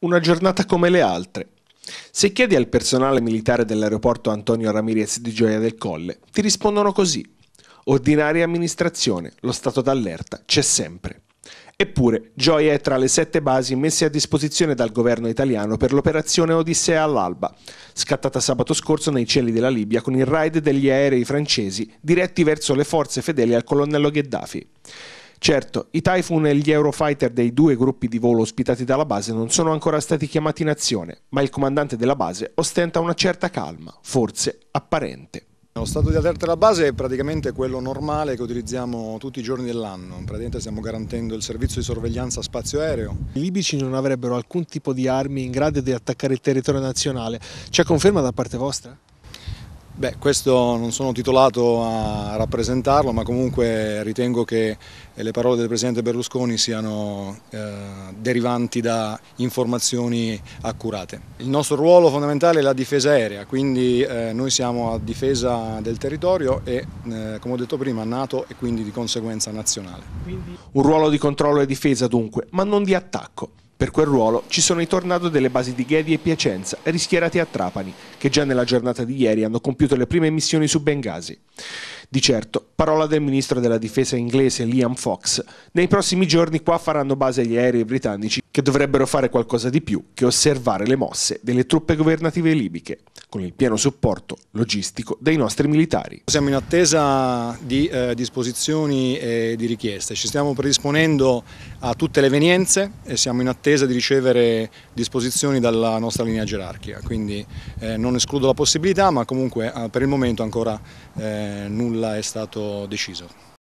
Una giornata come le altre. Se chiedi al personale militare dell'aeroporto Antonio Ramirez di Gioia del Colle, ti rispondono così. Ordinaria amministrazione, lo stato d'allerta c'è sempre. Eppure, Gioia è tra le sette basi messe a disposizione dal governo italiano per l'operazione Odissea all'alba, scattata sabato scorso nei cieli della Libia con il raid degli aerei francesi diretti verso le forze fedeli al colonnello Gheddafi. Certo, i Typhoon e gli Eurofighter dei due gruppi di volo ospitati dalla base non sono ancora stati chiamati in azione, ma il comandante della base ostenta una certa calma, forse apparente. Lo stato di allerta della base è praticamente quello normale che utilizziamo tutti i giorni dell'anno, praticamente stiamo garantendo il servizio di sorveglianza spazio aereo. I libici non avrebbero alcun tipo di armi in grado di attaccare il territorio nazionale, c'è conferma da parte vostra? Beh, questo non sono titolato a rappresentarlo, ma comunque ritengo che le parole del Presidente Berlusconi siano eh, derivanti da informazioni accurate. Il nostro ruolo fondamentale è la difesa aerea, quindi eh, noi siamo a difesa del territorio e, eh, come ho detto prima, NATO e quindi di conseguenza nazionale. Un ruolo di controllo e difesa dunque, ma non di attacco. Per quel ruolo ci sono i tornado delle basi di Ghedi e Piacenza, rischierati a Trapani, che già nella giornata di ieri hanno compiuto le prime missioni su Bengasi. Di certo, parola del ministro della difesa inglese Liam Fox, nei prossimi giorni qua faranno base gli aerei britannici che dovrebbero fare qualcosa di più che osservare le mosse delle truppe governative libiche con il pieno supporto logistico dei nostri militari. Siamo in attesa di eh, disposizioni e di richieste, ci stiamo predisponendo a tutte le evenienze e siamo in attesa di ricevere disposizioni dalla nostra linea gerarchica, quindi eh, non escludo la possibilità ma comunque eh, per il momento ancora eh, nulla è stato deciso.